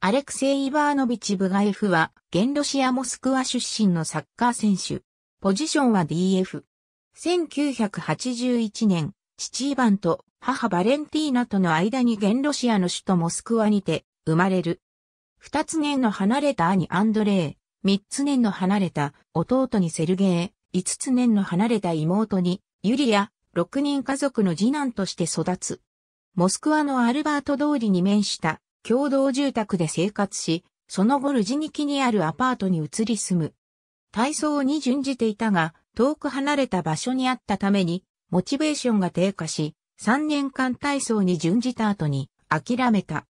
アレクセイ・イバーノビチ・ブガエフは、現ロシア・モスクワ出身のサッカー選手。ポジションは DF。1981年、父イバンと母バレンティーナとの間に現ロシアの首都モスクワにて生まれる。二つ年の離れた兄アンドレイ、三つ年の離れた弟にセルゲイ、五つ年の離れた妹にユリア、六人家族の次男として育つ。モスクワのアルバート通りに面した共同住宅で生活し、その後ルジニキにあるアパートに移り住む。体操に準じていたが、遠く離れた場所にあったために、モチベーションが低下し、3年間体操に準じた後に諦めた。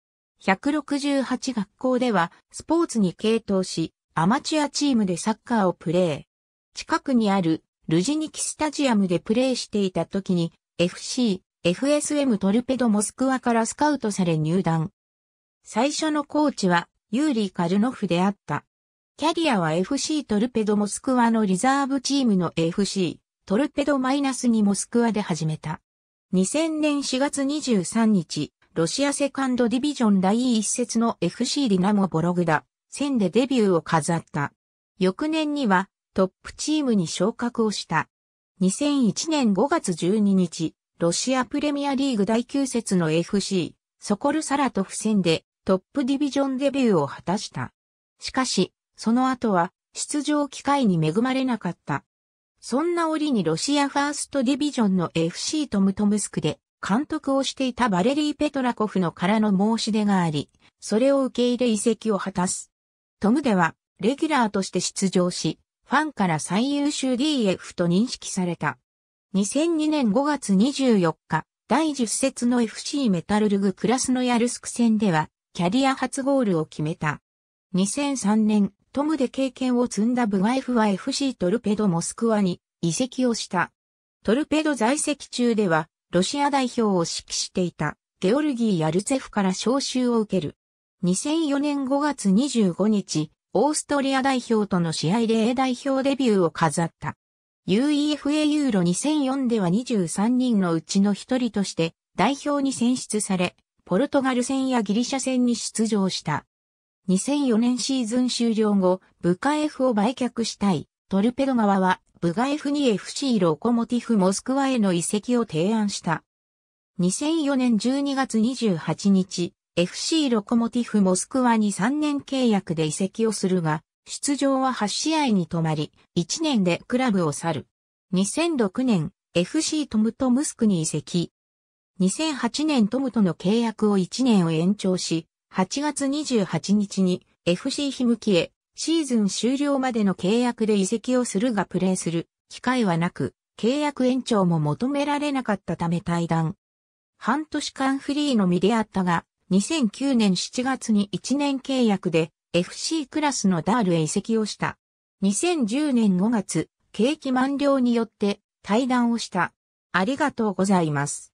168学校ではスポーツに傾倒し、アマチュアチームでサッカーをプレー。近くにあるルジニキスタジアムでプレーしていた時に FC、FSM トルペドモスクワからスカウトされ入団。最初のコーチはユーリー・カルノフであった。キャリアは FC トルペドモスクワのリザーブチームの FC トルペドマイナスにモスクワで始めた。2000年4月23日、ロシアセカンドディビジョン第一節の FC ディナモボログダ、戦でデビューを飾った。翌年にはトップチームに昇格をした。2001年5月12日、ロシアプレミアリーグ第9節の FC、ソコルサラトフ戦でトップディビジョンデビューを果たした。しかし、その後は出場機会に恵まれなかった。そんな折にロシアファーストディビジョンの FC トムトムスクで監督をしていたバレリー・ペトラコフのからの申し出があり、それを受け入れ移籍を果たす。トムではレギュラーとして出場し、ファンから最優秀 DF と認識された。2002年5月24日、第10節の FC メタルルグクラスのヤルスク戦では、キャリア初ゴールを決めた。2003年、トムで経験を積んだブワイフは FC トルペドモスクワに移籍をした。トルペド在籍中では、ロシア代表を指揮していた、ゲオルギー・ヤルツェフから招集を受ける。2004年5月25日、オーストリア代表との試合で A 代表デビューを飾った。UEFA ユーロ2004では23人のうちの1人として代表に選出され、ポルトガル戦やギリシャ戦に出場した。2004年シーズン終了後、ブカエフを売却したい、トルペド側は、ブガエフに FC ロコモティフモスクワへの移籍を提案した。2004年12月28日、FC ロコモティフモスクワに3年契約で移籍をするが、出場は8試合に止まり、1年でクラブを去る。2006年、FC トムトムスクに移籍。2008年トムとの契約を1年を延長し、8月28日に FC ヒムキへシーズン終了までの契約で移籍をするがプレーする機会はなく、契約延長も求められなかったため退団。半年間フリーの身であったが、2009年7月に1年契約で FC クラスのダールへ移籍をした。2010年5月、景気満了によって対談をした。ありがとうございます。